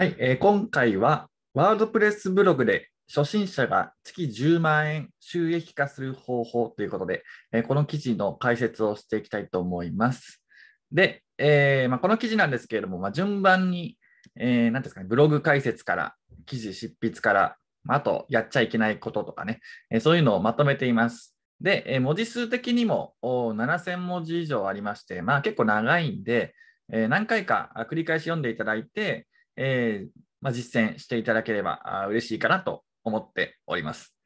はい、えー、今回はワードプレスブログで初心者が月10万円収益化する方法ということで、えー、この記事の解説をしていきたいと思います。で、えー、まあ、この記事なんですけれども、まあ、順番に、えー、ですかね、ブログ解説から、記事執筆から、まあ、あとやっちゃいけないこととかね、えそういうのをまとめています。で、え文字数的にも7000文字以上ありまして、まあ、結構長いんで、え何回か繰り返し読んでいただいて、えー、まあ、実践していただければ嬉しいかなと思っております。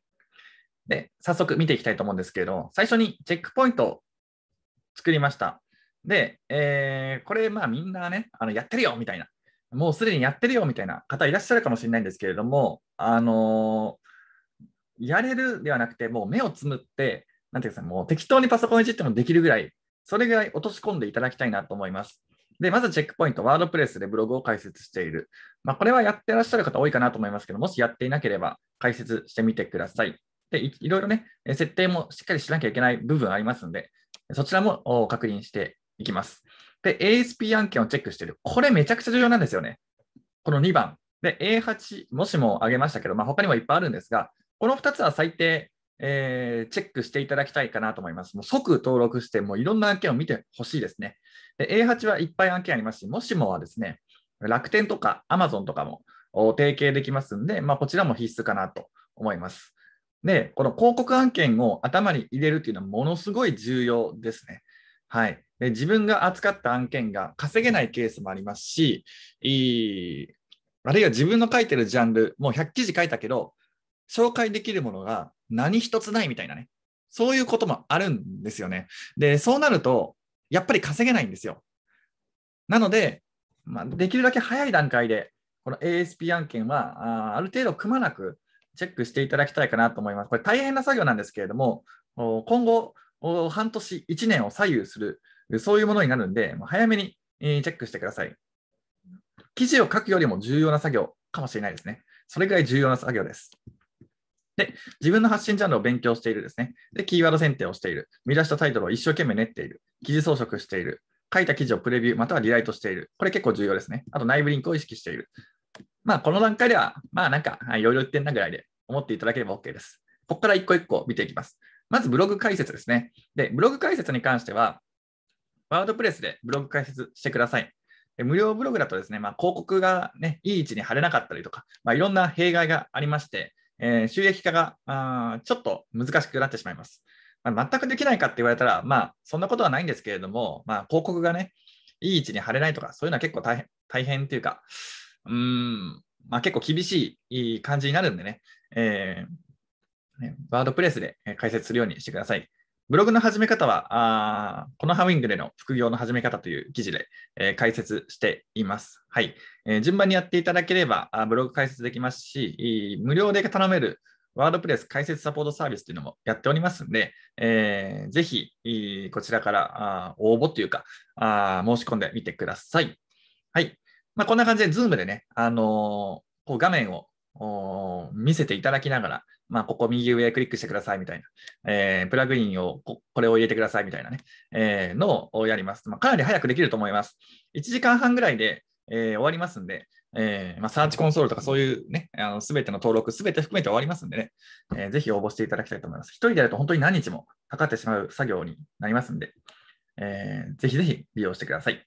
で、早速見ていきたいと思うんですけれど、最初にチェックポイントを作りました。で、えー、これ、まあみんなね、あのやってるよみたいな、もうすでにやってるよみたいな方いらっしゃるかもしれないんですけれども、あのー、やれるではなくて、もう目をつむって、なんていうか、もう適当にパソコンいじってもできるぐらい、それぐらい落とし込んでいただきたいなと思います。で、まずチェックポイント、ワードプレスでブログを解説している。まあ、これはやってらっしゃる方多いかなと思いますけど、もしやっていなければ解説してみてください。で、いいろいろね、設定もしっかりしなきゃいけない部分ありますので、そちらも確認していきます。で、ASP 案件をチェックしている。これめちゃくちゃ重要なんですよね。この2番。で、A8、もしもあげましたけど、まあ、他にもいっぱいあるんですが、この2つは最低えー、チェックしていただきたいかなと思います。もう即登録して、もういろんな案件を見てほしいですねで。A8 はいっぱい案件ありますし、もしもはですね、楽天とか Amazon とかも提携できますんで、まあ、こちらも必須かなと思います。で、この広告案件を頭に入れるというのはものすごい重要ですね。はい、で自分が扱った案件が稼げないケースもありますし、いいあるいは自分の書いてるジャンル、もう100記事書いたけど、紹介できるものが何一つないみたいなね、そういうこともあるんですよね。で、そうなると、やっぱり稼げないんですよ。なので、まあ、できるだけ早い段階で、この ASP 案件はあある程度くまなくチェックしていただきたいかなと思います。これ大変な作業なんですけれども、今後、半年、1年を左右する、そういうものになるんで、早めにチェックしてください。記事を書くよりも重要な作業かもしれないですね。それぐらい重要な作業です。で、自分の発信ジャンルを勉強しているですね。で、キーワード選定をしている。見出したタイトルを一生懸命練っている。記事装飾している。書いた記事をプレビュー、またはリライトしている。これ結構重要ですね。あと内部リンクを意識している。まあ、この段階では、まあなんか、いろいろ言ってんなぐらいで思っていただければ OK です。ここから一個一個見ていきます。まずブログ解説ですね。で、ブログ解説に関しては、ワードプレスでブログ解説してください。無料ブログだとですね、まあ、広告が、ね、いい位置に貼れなかったりとか、まあ、いろんな弊害がありまして、えー、収益化があちょっと難しくなってしまいます。まあ、全くできないかって言われたら、まあ、そんなことはないんですけれども、まあ、広告がね、いい位置に貼れないとか、そういうのは結構大変大変っていうか、うん、まあ、結構厳しい感じになるんでね、えー、ワードプレスで解説するようにしてください。ブログの始め方は、あこのハウィングでの副業の始め方という記事で、えー、解説しています。はい、えー、順番にやっていただければあブログ解説できますし、無料で頼めるワードプレス解説サポートサービスというのもやっておりますので、えー、ぜひ、こちらからあ応募というかあ、申し込んでみてください。はい。まあ、こんな感じで、ズームでね、あのー、こう画面を見せていただきながら、まあ、ここ右上クリックしてくださいみたいな、えー、プラグインをこれを入れてくださいみたいなね、えー、のをやります。まあ、かなり早くできると思います。1時間半ぐらいで、えー、終わりますんで、えまあ、サーチコンソールとかそういうね、すべての登録、すべて含めて終わりますんでね、えぜひ応募していただきたいと思います。1人でやると本当に何日もかかってしまう作業になりますんで、えー、ぜひぜひ利用してください。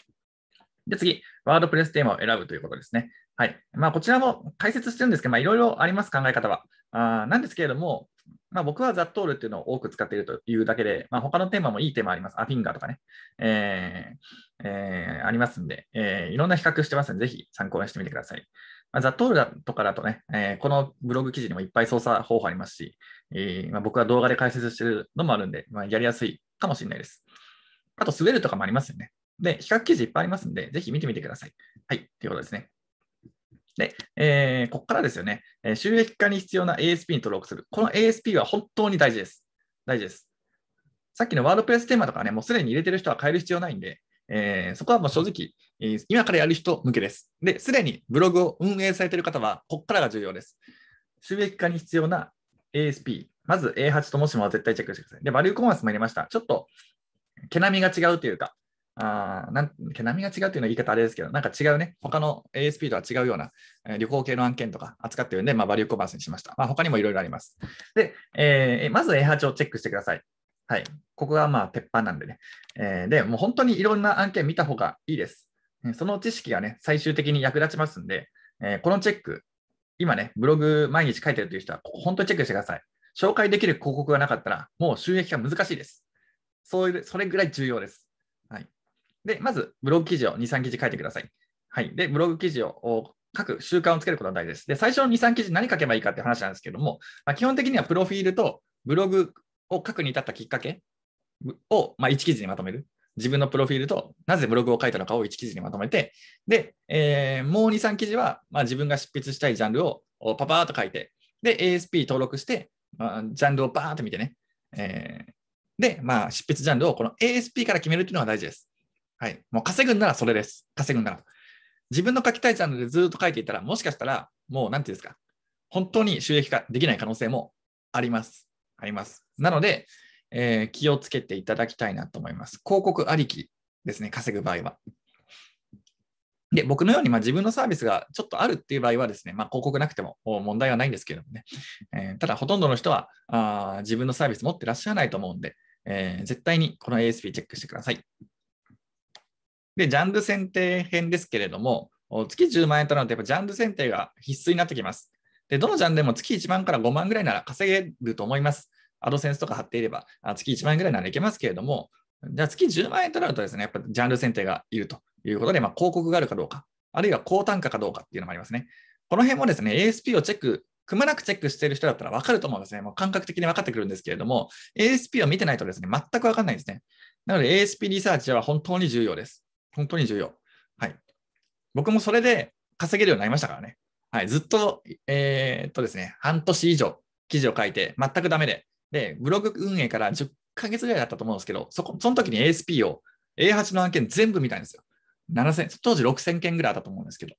で、次、ワードプレステーマを選ぶということですね。はい。まあ、こちらも解説してるんですけど、まあ、いろいろあります、考え方は。あなんですけれども、まあ、僕はザットールっていうのを多く使っているというだけで、まあ、他のテーマもいいテーマあります。アフィンガーとかね、えーえー、ありますんで、えー、いろんな比較してますので、ぜひ参考にしてみてください。まあ、ザットールとかだとね、えー、このブログ記事にもいっぱい操作方法ありますし、えーまあ、僕は動画で解説してるのもあるんで、まあ、やりやすいかもしれないです。あと、スウェルとかもありますよね。で、比較記事いっぱいありますんで、ぜひ見てみてください。はい、ということですね。で、えー、ここからですよね、え収益化に必要な ASP に登録する。この ASP は本当に大事です。大事です。さっきのワードプレステーマとかね、もうすでに入れてる人は変える必要ないんで、えー、そこはもう正直、え今からやる人向けです。で、すでにブログを運営されている方は、ここからが重要です。収益化に必要な ASP、まず A8 ともしもは絶対チェックしてください。で、バリューコマースも入れました。ちょっと毛並みが違うというか、あなん波が違うっていうのは言い方あれですけど、なんか違うね、他の ASP とは違うような、え旅行系の案件とか扱ってるんで、まあ、バリューコマースにしました。まあ、他にもいろいろあります。で、えー、まず A8 をチェックしてください。はい。ここがまあ鉄板なんでね。えー、で、もう本当にいろんな案件見た方がいいです。その知識がね、最終的に役立ちますんで、えー、このチェック、今ね、ブログ毎日書いてるという人は、本当にチェックしてください。紹介できる広告がなかったら、もう収益が難しいです。そういう、それぐらい重要です。で、まずブログ記事を2、3記事書いてください。はい。で、ブログ記事を書く習慣をつけることが大事です。で、最初の2、3記事何書けばいいかって話なんですけども、まあ、基本的にはプロフィールとブログを書くに至ったきっかけを、まあ、1記事にまとめる。自分のプロフィールと、なぜブログを書いたのかを1記事にまとめて、で、えー、もう2、3記事は、まあ、自分が執筆したいジャンルをパパーっと書いて、で、ASP 登録して、まあ、ジャンルをバーっと見てね、えー、で、まあ、執筆ジャンルをこの ASP から決めるっていうのが大事です。はい。もう稼ぐんならそれです。稼ぐんなら。自分の書きたいチャンネルでずっと書いていたら、もしかしたら、もう、なんていうんですか、本当に収益化できない可能性もあります。あります。なので、えー、気をつけていただきたいなと思います。広告ありきですね、稼ぐ場合は。で、僕のように、まあ、自分のサービスがちょっとあるっていう場合はですね、まあ、広告なくても問題はないんですけれどもね、えー、ただほとんどの人はあ自分のサービス持ってらっしゃらないと思うんで、えー、絶対にこの ASP チェックしてください。で、ジャンル選定編ですけれども、月10万円となると、やっぱジャンル選定が必須になってきます。で、どのジャンルでも月1万から5万ぐらいなら稼げると思います。アドセンスとか貼っていれば、月1万円ぐらいならいけますけれども、じゃあ月10万円となるとですね、やっぱジャンル選定がいるということで、まあ、広告があるかどうか、あるいは高単価かどうかっていうのもありますね。この辺もですね、ASP をチェック、くまなくチェックしている人だったら分かると思うんですね。もう感覚的に分かってくるんですけれども、ASP を見てないとですね、全く分かんないですね。なので ASP リサーチは本当に重要です。本当に重要。はい。僕もそれで稼げるようになりましたからね。はい。ずっと、えー、っとですね、半年以上記事を書いて、全くダメで。で、ブログ運営から10ヶ月ぐらいだったと思うんですけど、そこ、その時に ASP を A8 の案件全部見たんですよ。7000、当時6000件ぐらいだったと思うんですけど。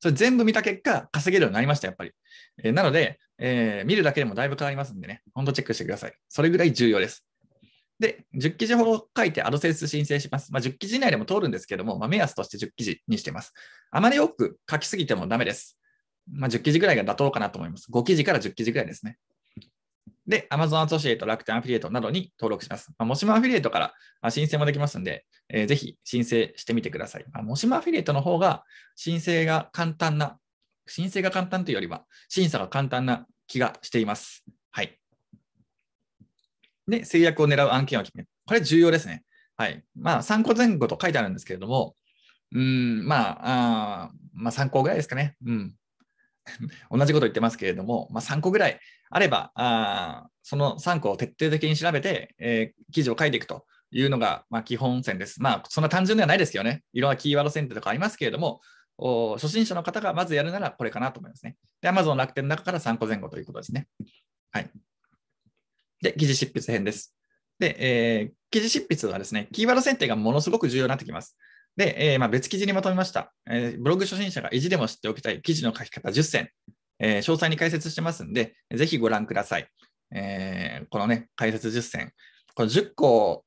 それ全部見た結果、稼げるようになりました、やっぱり。えー、なので、えー、見るだけでもだいぶ変わりますんでね、ほんとチェックしてください。それぐらい重要です。で、10記事ほど書いてアドセンス申請します。まあ、10記事以内でも通るんですけども、まあ、目安として10記事にしています。あまり多く書きすぎてもダメです。まあ、10記事ぐらいが妥当かなと思います。5記事から10記事ぐらいですね。で、Amazon アソシエイト、楽天アフィリエイトなどに登録します。まあ、もしもアフィリエイトから申請もできますので、えー、ぜひ申請してみてください。まあ、もしもアフィリエイトの方が申請が簡単な、申請が簡単というよりは、審査が簡単な気がしています。で、制約を狙う案件を決める。これ重要ですね。はい。まあ、3個前後と書いてあるんですけれども、うん、まあ、あまあ、3個ぐらいですかね。うん。同じこと言ってますけれども、まあ、3個ぐらいあれば、あその3個を徹底的に調べて、えー、記事を書いていくというのが、まあ、基本線です。まあ、そんな単純ではないですよね。いろんなキーワード選定とかありますけれども、お初心者の方がまずやるならこれかなと思いますね。で、Amazon 楽天の中から3個前後ということですね。はい。で、記事執筆編です。で、えー、記事執筆はですね、キーワード選定がものすごく重要になってきます。で、えー、まあ、別記事にまとめました、えー、ブログ初心者が意地でも知っておきたい記事の書き方10選、えー、詳細に解説してますんで、ぜひご覧ください。えこのね、解説10選。この10個、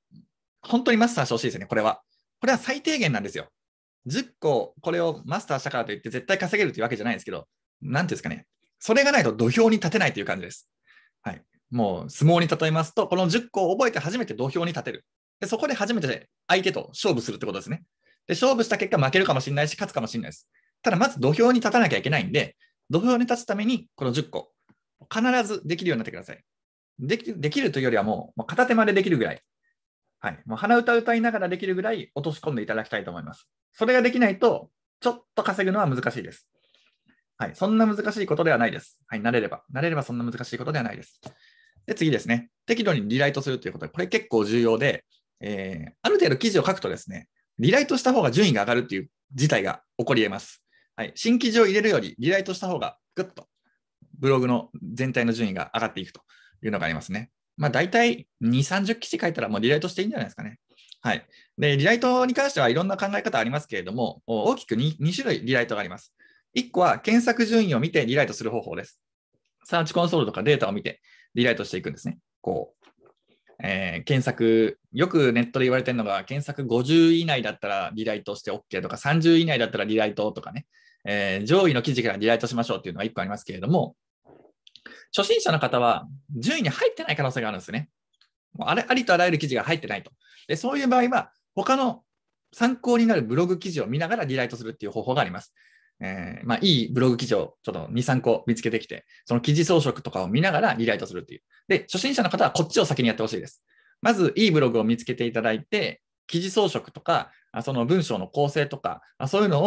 本当にマスターしてほしいですね、これは。これは最低限なんですよ。10個、これをマスターしたからといって絶対稼げるというわけじゃないんですけど、なんていうんですかね、それがないと土俵に立てないという感じです。もう相撲に例えますと、この10個を覚えて初めて土俵に立てる。でそこで初めて相手と勝負するってことですね。で、勝負した結果負けるかもしれないし、勝つかもしれないです。ただ、まず土俵に立たなきゃいけないんで、土俵に立つために、この10個、必ずできるようになってください。できできるというよりはもう、もう片手までできるぐらい。はい。もう鼻歌歌いながらできるぐらい落とし込んでいただきたいと思います。それができないと、ちょっと稼ぐのは難しいです。はい。そんな難しいことではないです。はい。慣れれば。慣れればそんな難しいことではないです。で、次ですね。適度にリライトするということで、これ結構重要で、えー、ある程度記事を書くとですね、リライトした方が順位が上がるっていう事態が起こり得ます。はい、新記事を入れるより、リライトした方がぐっとブログの全体の順位が上がっていくというのがありますね。まあ、大体2、30記事書いたらもうリライトしていいんじゃないですかね。はい、でリライトに関してはいろんな考え方ありますけれども、大きく 2, 2種類リライトがあります。1個は検索順位を見てリライトする方法です。サーチコンソールとかデータを見て、リライトしていくんですね。こうえー、検索、よくネットで言われてるのが、検索50以内だったらリライトして OK とか、30以内だったらリライトとかね、えー、上位の記事からリライトしましょうっていうのが1個ありますけれども、初心者の方は順位に入ってない可能性があるんですね。もうあれありとあらゆる記事が入ってないと。でそういう場合は、他の参考になるブログ記事を見ながらリライトするっていう方法があります。えー、まあ、いいブログ記事をちょっと2、3個見つけてきて、その記事装飾とかを見ながらリライトするっていう。で、初心者の方はこっちを先にやってほしいです。まず、いいブログを見つけていただいて、記事装飾とか、その文章の構成とか、そういうの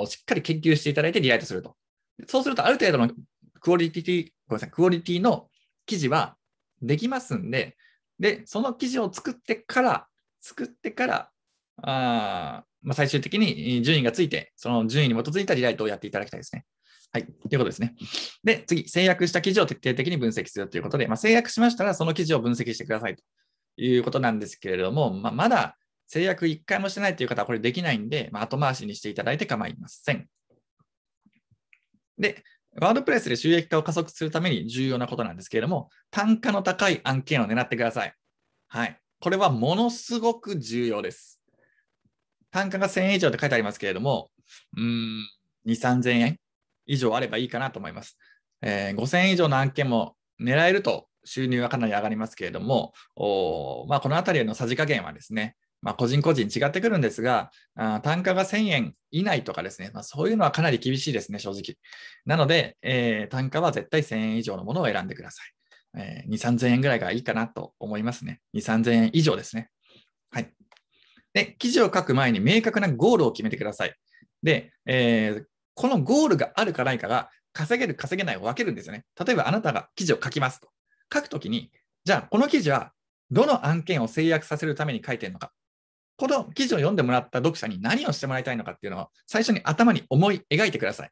をしっかり研究していただいてリライトすると。そうすると、ある程度のクオリティ、ごめんなさい、クオリティの記事はできますんで、で、その記事を作ってから、作ってから、あまあ、最終的に順位がついて、その順位に基づいたリライトをやっていただきたいですね。はい。ということですね。で、次、制約した記事を徹底的に分析するということで、まあ、制約しましたら、その記事を分析してくださいということなんですけれども、まあ、まだ制約1回もしてないという方はこれできないんで、まあ、後回しにしていただいて構いません。で、ワードプレスで収益化を加速するために重要なことなんですけれども、単価の高い案件を狙ってください。はい。これはものすごく重要です。単価が1000円以上って書いてありますけれども、うん、2、3000円以上あればいいかなと思います。えー、5000円以上の案件も狙えると収入はかなり上がりますけれども、おまあ、このあたりのさじ加減はですね、まあ、個人個人違ってくるんですが、あ単価が1000円以内とかですね、まあ、そういうのはかなり厳しいですね、正直。なので、えー、単価は絶対1000円以上のものを選んでください。えー、2、3000円ぐらいがいいかなと思いますね。2、3000円以上ですね。はい。で、記事を書く前に明確なゴールを決めてください。で、えー、このゴールがあるかないかが稼げる、稼げないを分けるんですよね。例えばあなたが記事を書きますと。書くときに、じゃあこの記事はどの案件を制約させるために書いてるのか。この記事を読んでもらった読者に何をしてもらいたいのかっていうのを最初に頭に思い描いてください。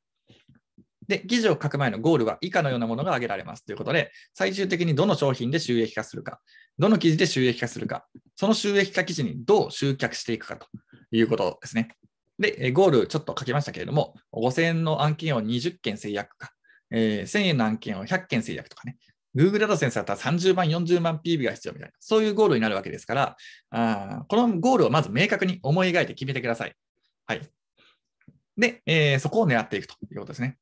で、記事を書く前のゴールは以下のようなものが挙げられますということで、最終的にどの商品で収益化するか、どの記事で収益化するか、その収益化記事にどう集客していくかということですね。で、ゴールちょっと書きましたけれども、5000円の案件を20件制約か、えー、1000円の案件を100件制約とかね、Google アドセンスだったら30万、40万 PV が必要みたいな、そういうゴールになるわけですから、あこのゴールをまず明確に思い描いて決めてください。はい。で、えー、そこを狙っていくということですね。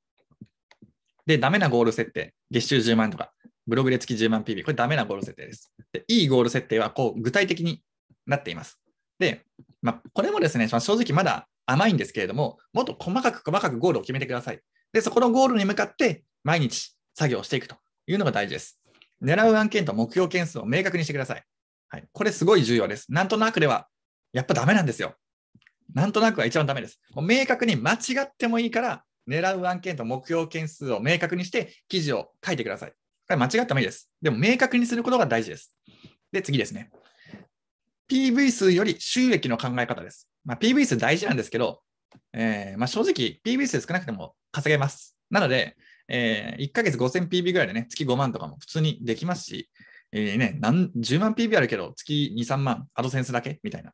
で、ダメなゴール設定、月収10万とか、ブログで月10万 p v これダメなゴール設定です。でいいゴール設定はこう具体的になっています。で、まあ、これもですね、正直まだ甘いんですけれども、もっと細かく細かくゴールを決めてください。で、そこのゴールに向かって毎日作業していくというのが大事です。狙う案件と目標件数を明確にしてください。はい、これすごい重要です。なんとなくでは、やっぱダメなんですよ。なんとなくは一番ダメです。もう明確に間違ってもいいから、狙う案件と目標件数を明確にして記事を書いてください。これ間違ってもいいです。でも明確にすることが大事です。で、次ですね。PV 数より収益の考え方です。まあ、PV 数大事なんですけど、えー、まあ、正直 PV 数少なくても稼げます。なので、えー、1ヶ月5 0 0 0 p v ぐらいでね、月5万とかも普通にできますし、えー、ね、何10万 p v あるけど、月2、3万、アドセンスだけみたいな。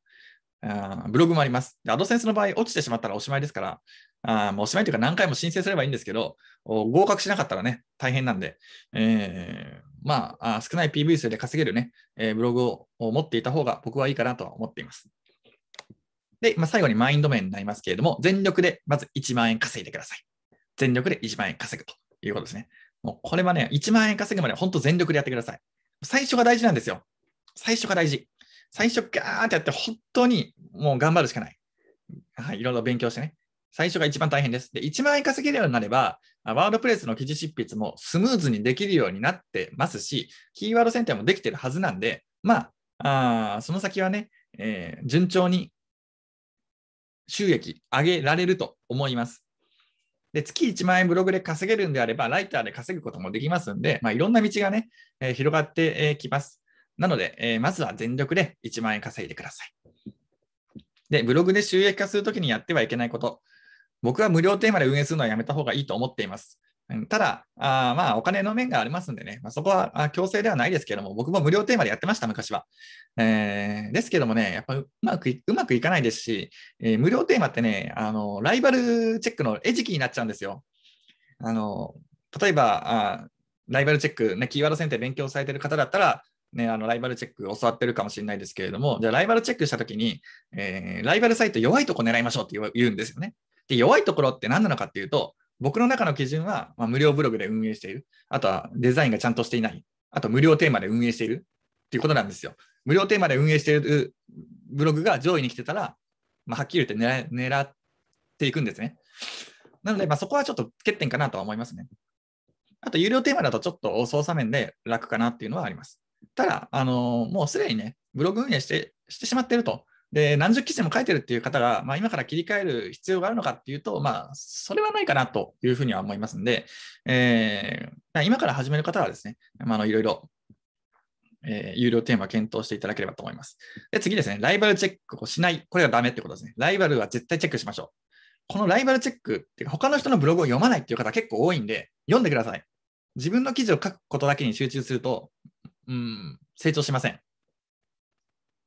あブログもあります。アドセンスの場合、落ちてしまったらおしまいですから、あもうおしまいというか何回も申請すればいいんですけど、合格しなかったらね、大変なんで、えー、まあ、少ない PV 数で稼げるね、えー、ブログを持っていた方が僕はいいかなと思っています。で、まあ、最後にマインド面になりますけれども、全力でまず1万円稼いでください。全力で1万円稼ぐということですね。もうこれはね、1万円稼ぐまで本当全力でやってください。最初が大事なんですよ。最初が大事。最初ガーってやって本当にもう頑張るしかない。はい、いろいろ勉強してね。最初が一番大変です。で、1万円稼げるようになれば、ワードプレスの記事執筆もスムーズにできるようになってますし、キーワード選定もできてるはずなんで、まあ、あその先はね、えー、順調に収益上げられると思います。で、月1万円ブログで稼げるんであれば、ライターで稼ぐこともできますんで、まあ、いろんな道がね、えー、広がってきます。なので、えー、まずは全力で1万円稼いでください。で、ブログで収益化するときにやってはいけないこと。僕は無料テーマで運営するのはやめた方がいいと思っています。ただ、あまあ、お金の面がありますんでね、まあ、そこは強制ではないですけども、僕も無料テーマでやってました、昔は。えー、ですけどもね、やっぱうまくうまくいかないですし、えー、無料テーマってねあの、ライバルチェックの餌食になっちゃうんですよ。あの例えばあ、ライバルチェック、ね、キーワード選定勉強されてる方だったら、ね、あのライバルチェック教わってるかもしれないですけれども、じゃあライバルチェックしたときに、えー、ライバルサイト弱いとこ狙いましょうって言うんですよね。で、弱いところって何なのかっていうと、僕の中の基準は、まあ、無料ブログで運営している。あとはデザインがちゃんとしていない。あと無料テーマで運営しているっていうことなんですよ。無料テーマで運営しているブログが上位に来てたら、まあ、はっきり言って狙っていくんですね。なので、まあ、そこはちょっと欠点かなとは思いますね。あと、有料テーマだとちょっと操作面で楽かなっていうのはあります。ただ、あのー、もうすでにね、ブログ運営してしてしまっていると、で、何十記事も書いてるっていう方が、まあ、今から切り替える必要があるのかっていうと、まあ、それはないかなというふうには思いますので、えー、今から始める方はですね、まあ、のいろいろ、えー、有料テーマ検討していただければと思います。で、次ですね、ライバルチェックをしない。これがダメってことですね。ライバルは絶対チェックしましょう。このライバルチェックっていうか、他の人のブログを読まないっていう方結構多いんで、読んでください。自分の記事を書くことだけに集中すると、うん、成長しません。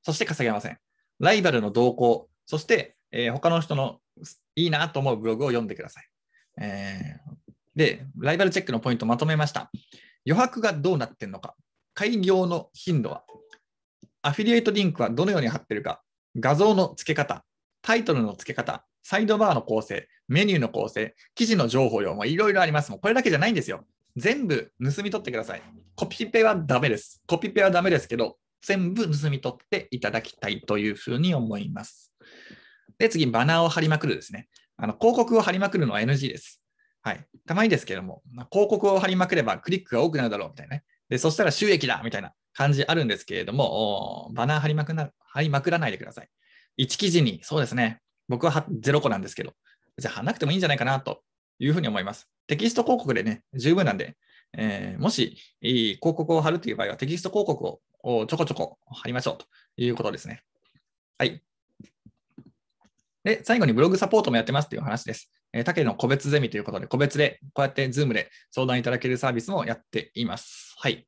そして稼げません。ライバルの動向、そして、えー、他の人のいいなと思うブログを読んでください。えー、で、ライバルチェックのポイントまとめました。余白がどうなってんのか、開業の頻度は、アフィリエイトリンクはどのように貼ってるか、画像の付け方、タイトルの付け方、サイドバーの構成、メニューの構成、記事の情報量もいろいろあります。もうこれだけじゃないんですよ。全部盗み取ってください。コピペはダメです。コピペはダメですけど、全部盗み取っていただきたいというふうに思います。で、次、バナーを貼りまくるですね。あの広告を貼りまくるのは NG です。はい。たまにですけども、まあ、広告を貼りまくればクリックが多くなるだろうみたいなね。で、そしたら収益だみたいな感じあるんですけれども、バナー貼りまくな貼りまくらないでください。1記事に、そうですね。僕は0個なんですけど、じゃあ貼らなくてもいいんじゃないかなというふうに思います。テキスト広告でね、十分なんで、えー、もし、広告を貼るという場合はテキスト広告をちょこちょこ貼りましょうということですね。はい。で、最後にブログサポートもやってますという話です。えー、他県の個別ゼミということで、個別でこうやって Zoom で相談いただけるサービスもやっています。はい。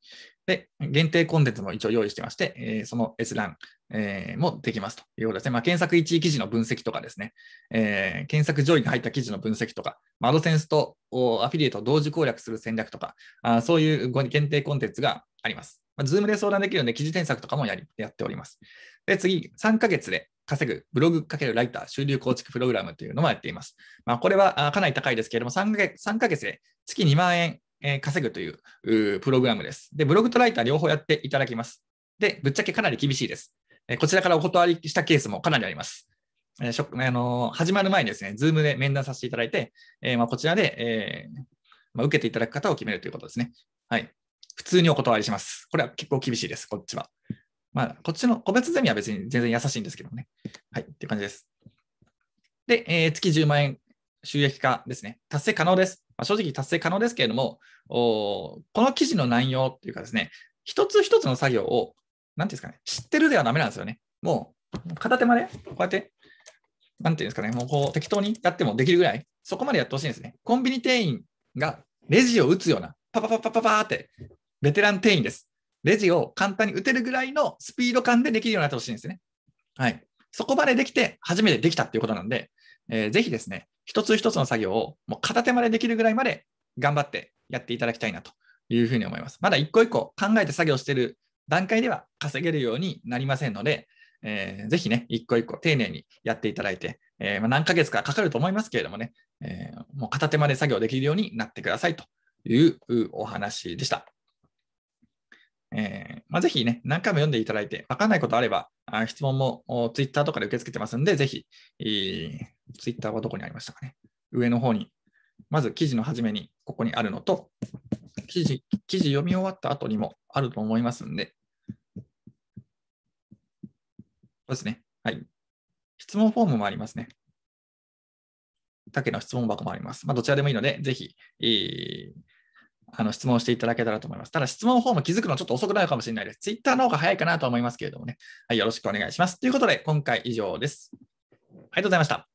で、限定コンテンツも一応用意してまして、えー、その閲覧、えー、もできますということですね。まあ、検索1位記事の分析とかですね、えー、検索上位に入った記事の分析とか、アドセンスとアフィリエイトを同時攻略する戦略とか、あそういう限定コンテンツがあります。まあ、Zoom で相談できるので、記事添削とかもやりやっております。で、次、3ヶ月で稼ぐブログ×ライター収入構築プログラムというのもやっています。まあ、これはかなり高いですけれども3ヶ月、3ヶ月で月2万円え稼ぐというプログラムです。で、ブログとライター両方やっていただきます。で、ぶっちゃけかなり厳しいです。えこちらからお断りしたケースもかなりあります。えしょあの始まる前にですね、ズームで面談させていただいて、えまあ、こちらで、えまあ、受けていただく方を決めるということですね。はい。普通にお断りします。これは結構厳しいです、こっちは。まあ、こっちの個別ゼミは別に全然優しいんですけどね。はい、っていう感じです。で、えー、月10万円収益化ですね。達成可能です。まあ、正直達成可能ですけれども、この記事の内容っていうかですね、一つ一つの作業を、なんていうんですかね、知ってるではダメなんですよね。もう、片手まで、こうやって、なんていうんですかね、もうこう適当にやってもできるぐらい、そこまでやってほしいんですね。コンビニ店員がレジを打つような、パパパパパパーって、ベテラン店員です。レジを簡単に打てるぐらいのスピード感でできるようになってほしいんですね。はい。そこまでできて、初めてできたっていうことなんで、えー、ぜひですね、一つ一つの作業をもう片手までできるぐらいまで頑張ってやっていただきたいなというふうに思います。まだ一個一個考えて作業してる段階では稼げるようになりませんので、えー、ぜひね、一個一個丁寧にやっていただいて、えー、まあ、何ヶ月かかかると思いますけれどもね、えー、もう片手まで作業できるようになってくださいというお話でした。えーまあ、ぜひね、何回も読んでいただいて、分かんないことあれば、あ質問も Twitter とかで受け付けてますんで、ぜひ、えー、ツイッターはどこにありましたかね。上の方に、まず記事の初めにここにあるのと、記事記事読み終わった後にもあると思いますんで、そうですね。はい。質問フォームもありますね。竹の質問箱もあります。まあ、どちらでもいいので、ぜひ、えー、あの質問していただけたらと思います。ただ、質問フォーム気づくのちょっと遅くなるかもしれないです。ツイッターの方が早いかなと思いますけれどもね。はい、よろしくお願いします。ということで、今回以上です。ありがとうございました。